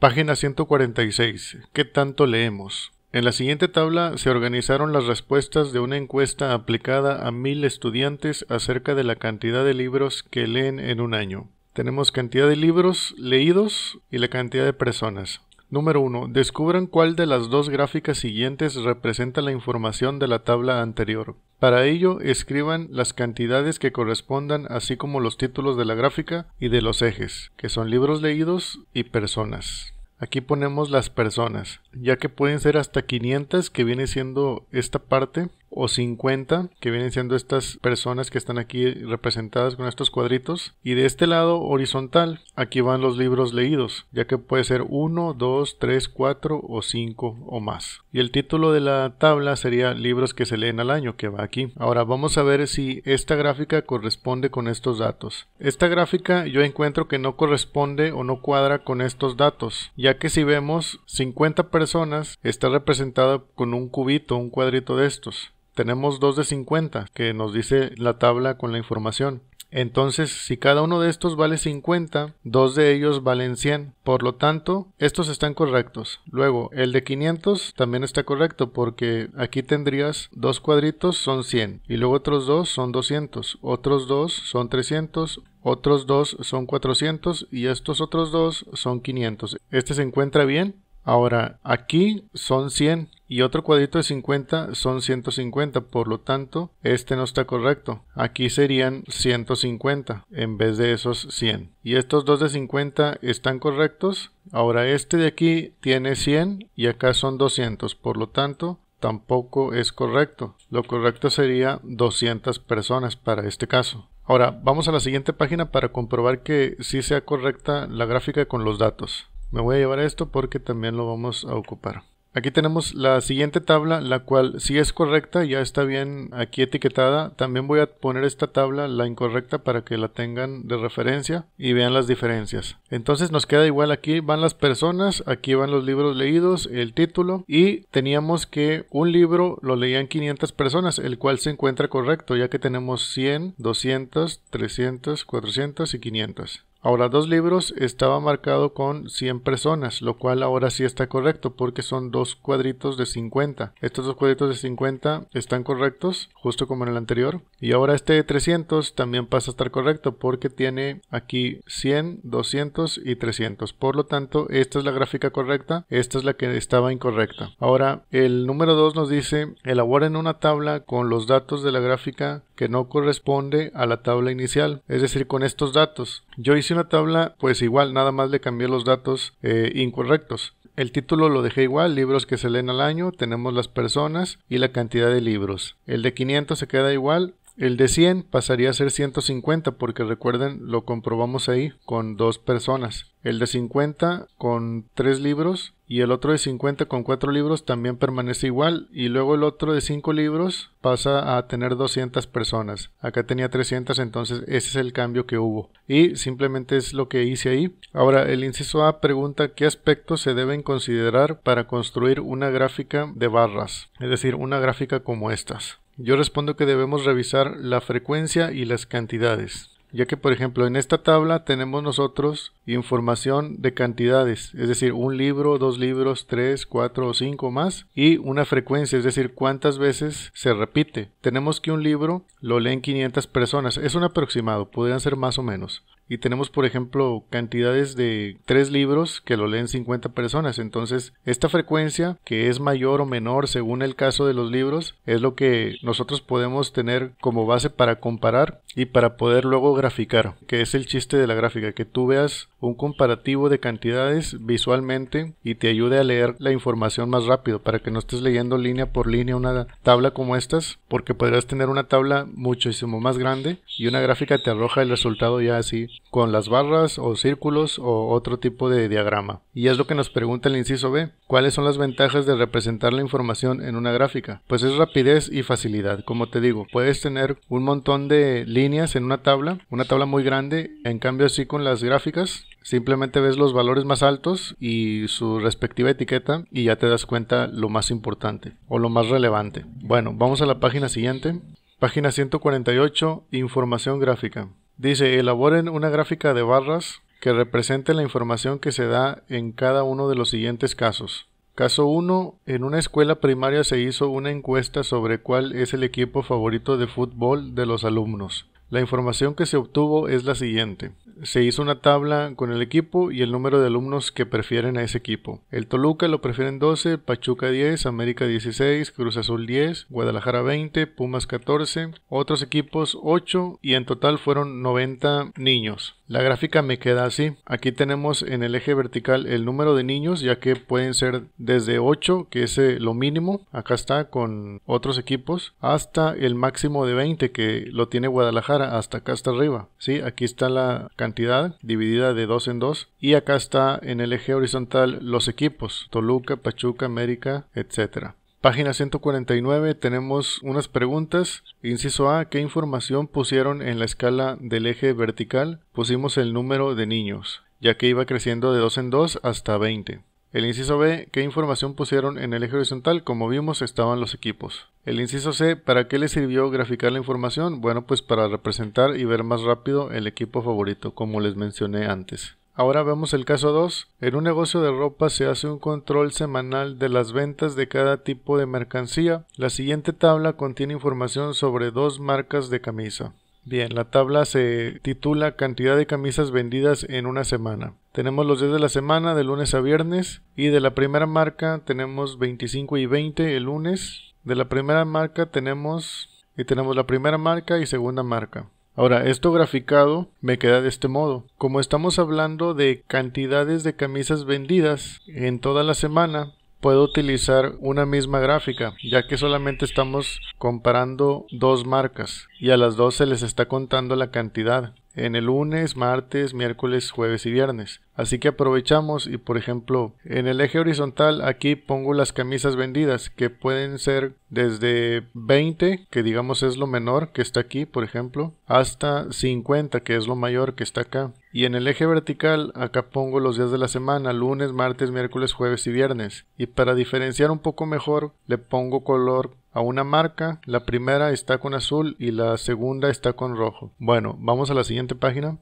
Página 146. ¿Qué tanto leemos? En la siguiente tabla se organizaron las respuestas de una encuesta aplicada a mil estudiantes acerca de la cantidad de libros que leen en un año. Tenemos cantidad de libros leídos y la cantidad de personas. Número 1. Descubran cuál de las dos gráficas siguientes representa la información de la tabla anterior. Para ello, escriban las cantidades que correspondan, así como los títulos de la gráfica y de los ejes, que son libros leídos y personas. Aquí ponemos las personas, ya que pueden ser hasta 500, que viene siendo esta parte o 50, que vienen siendo estas personas que están aquí representadas con estos cuadritos. Y de este lado horizontal, aquí van los libros leídos, ya que puede ser 1, 2, 3, 4 o 5 o más. Y el título de la tabla sería libros que se leen al año, que va aquí. Ahora vamos a ver si esta gráfica corresponde con estos datos. Esta gráfica yo encuentro que no corresponde o no cuadra con estos datos, ya que si vemos 50 personas está representada con un cubito, un cuadrito de estos tenemos dos de 50 que nos dice la tabla con la información. Entonces, si cada uno de estos vale 50, dos de ellos valen 100. Por lo tanto, estos están correctos. Luego, el de 500 también está correcto porque aquí tendrías dos cuadritos son 100 y luego otros dos son 200, otros dos son 300, otros dos son 400 y estos otros dos son 500. Este se encuentra bien. Ahora, aquí son 100 y otro cuadrito de 50 son 150, por lo tanto, este no está correcto. Aquí serían 150 en vez de esos 100. Y estos dos de 50 están correctos. Ahora este de aquí tiene 100 y acá son 200, por lo tanto, tampoco es correcto. Lo correcto sería 200 personas para este caso. Ahora, vamos a la siguiente página para comprobar que sí sea correcta la gráfica con los datos. Me voy a llevar esto porque también lo vamos a ocupar. Aquí tenemos la siguiente tabla, la cual si es correcta, ya está bien aquí etiquetada. También voy a poner esta tabla, la incorrecta, para que la tengan de referencia y vean las diferencias. Entonces nos queda igual aquí van las personas, aquí van los libros leídos, el título y teníamos que un libro lo leían 500 personas, el cual se encuentra correcto, ya que tenemos 100, 200, 300, 400 y 500. Ahora, dos libros estaba marcado con 100 personas, lo cual ahora sí está correcto porque son dos cuadritos de 50. Estos dos cuadritos de 50 están correctos, justo como en el anterior. Y ahora este de 300 también pasa a estar correcto porque tiene aquí 100, 200 y 300. Por lo tanto, esta es la gráfica correcta, esta es la que estaba incorrecta. Ahora, el número 2 nos dice, elaboren una tabla con los datos de la gráfica que no corresponde a la tabla inicial. Es decir, con estos datos. Yo hice una tabla, pues igual, nada más le cambié los datos eh, incorrectos. El título lo dejé igual, libros que se leen al año, tenemos las personas y la cantidad de libros. El de 500 se queda igual, el de 100 pasaría a ser 150 porque recuerden lo comprobamos ahí con dos personas. El de 50 con tres libros y el otro de 50 con cuatro libros también permanece igual y luego el otro de cinco libros pasa a tener 200 personas. Acá tenía 300 entonces ese es el cambio que hubo y simplemente es lo que hice ahí. Ahora el inciso A pregunta qué aspectos se deben considerar para construir una gráfica de barras, es decir, una gráfica como estas. Yo respondo que debemos revisar la frecuencia y las cantidades, ya que por ejemplo en esta tabla tenemos nosotros información de cantidades, es decir, un libro, dos libros, tres, cuatro o cinco más, y una frecuencia, es decir, cuántas veces se repite. Tenemos que un libro lo leen 500 personas, es un aproximado, podrían ser más o menos. Y tenemos, por ejemplo, cantidades de tres libros que lo leen 50 personas. Entonces, esta frecuencia, que es mayor o menor según el caso de los libros, es lo que nosotros podemos tener como base para comparar y para poder luego graficar, que es el chiste de la gráfica, que tú veas un comparativo de cantidades visualmente y te ayude a leer la información más rápido para que no estés leyendo línea por línea una tabla como estas porque podrás tener una tabla muchísimo más grande y una gráfica te arroja el resultado ya así con las barras o círculos o otro tipo de diagrama y es lo que nos pregunta el inciso B cuáles son las ventajas de representar la información en una gráfica pues es rapidez y facilidad como te digo puedes tener un montón de líneas en una tabla una tabla muy grande en cambio así con las gráficas Simplemente ves los valores más altos y su respectiva etiqueta y ya te das cuenta lo más importante o lo más relevante. Bueno, vamos a la página siguiente. Página 148, información gráfica. Dice, elaboren una gráfica de barras que represente la información que se da en cada uno de los siguientes casos. Caso 1. En una escuela primaria se hizo una encuesta sobre cuál es el equipo favorito de fútbol de los alumnos. La información que se obtuvo es la siguiente. Se hizo una tabla con el equipo y el número de alumnos que prefieren a ese equipo. El Toluca lo prefieren 12, Pachuca 10, América 16, Cruz Azul 10, Guadalajara 20, Pumas 14, otros equipos 8 y en total fueron 90 niños. La gráfica me queda así. Aquí tenemos en el eje vertical el número de niños, ya que pueden ser desde 8, que es eh, lo mínimo, acá está con otros equipos, hasta el máximo de 20 que lo tiene Guadalajara, hasta acá hasta arriba. Sí, aquí está la cantidad dividida de 2 en 2 y acá está en el eje horizontal los equipos, Toluca, Pachuca, América, etcétera. Página 149 tenemos unas preguntas. Inciso A, ¿qué información pusieron en la escala del eje vertical? Pusimos el número de niños, ya que iba creciendo de 2 en 2 hasta 20. El inciso B, ¿qué información pusieron en el eje horizontal? Como vimos, estaban los equipos. El inciso C, ¿para qué le sirvió graficar la información? Bueno, pues para representar y ver más rápido el equipo favorito, como les mencioné antes. Ahora vemos el caso 2. En un negocio de ropa se hace un control semanal de las ventas de cada tipo de mercancía. La siguiente tabla contiene información sobre dos marcas de camisa. Bien, la tabla se titula Cantidad de camisas vendidas en una semana. Tenemos los días de la semana de lunes a viernes y de la primera marca tenemos 25 y 20 el lunes. De la primera marca tenemos y tenemos la primera marca y segunda marca. Ahora, esto graficado me queda de este modo. Como estamos hablando de cantidades de camisas vendidas en toda la semana, puedo utilizar una misma gráfica, ya que solamente estamos comparando dos marcas y a las dos se les está contando la cantidad en el lunes, martes, miércoles, jueves y viernes. Así que aprovechamos y por ejemplo en el eje horizontal aquí pongo las camisas vendidas que pueden ser desde 20 que digamos es lo menor que está aquí por ejemplo hasta 50 que es lo mayor que está acá. Y en el eje vertical acá pongo los días de la semana, lunes, martes, miércoles, jueves y viernes. Y para diferenciar un poco mejor le pongo color a una marca, la primera está con azul y la segunda está con rojo. Bueno, vamos a la siguiente página.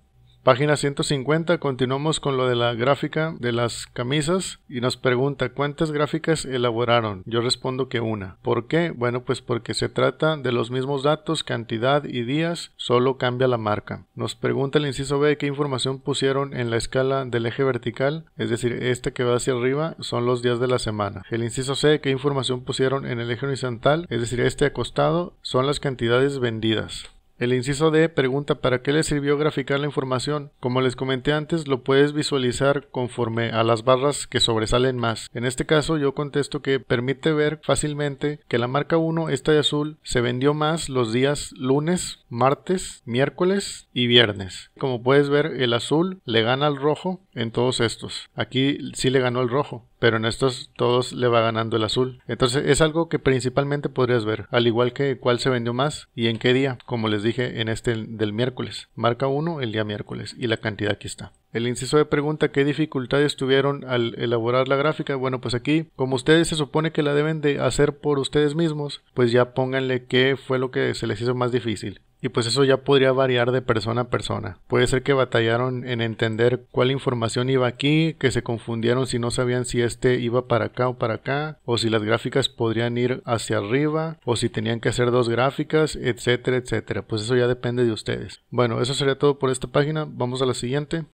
Página 150, continuamos con lo de la gráfica de las camisas y nos pregunta cuántas gráficas elaboraron. Yo respondo que una. ¿Por qué? Bueno, pues porque se trata de los mismos datos, cantidad y días, solo cambia la marca. Nos pregunta el inciso B qué información pusieron en la escala del eje vertical, es decir, este que va hacia arriba son los días de la semana. El inciso C qué información pusieron en el eje horizontal, es decir, este acostado son las cantidades vendidas. El inciso D pregunta para qué le sirvió graficar la información. Como les comenté antes, lo puedes visualizar conforme a las barras que sobresalen más. En este caso yo contesto que permite ver fácilmente que la marca 1, esta de azul, se vendió más los días lunes, martes, miércoles y viernes. Como puedes ver, el azul le gana al rojo en todos estos. Aquí sí le ganó el rojo, pero en estos todos le va ganando el azul. Entonces es algo que principalmente podrías ver, al igual que cuál se vendió más y en qué día, como les dije en este del miércoles. Marca 1 el día miércoles y la cantidad aquí está. El inciso de pregunta, ¿qué dificultades tuvieron al elaborar la gráfica? Bueno, pues aquí, como ustedes se supone que la deben de hacer por ustedes mismos, pues ya pónganle qué fue lo que se les hizo más difícil y pues eso ya podría variar de persona a persona. Puede ser que batallaron en entender cuál información iba aquí, que se confundieron si no sabían si este iba para acá o para acá, o si las gráficas podrían ir hacia arriba, o si tenían que hacer dos gráficas, etcétera, etcétera. Pues eso ya depende de ustedes. Bueno, eso sería todo por esta página. Vamos a la siguiente.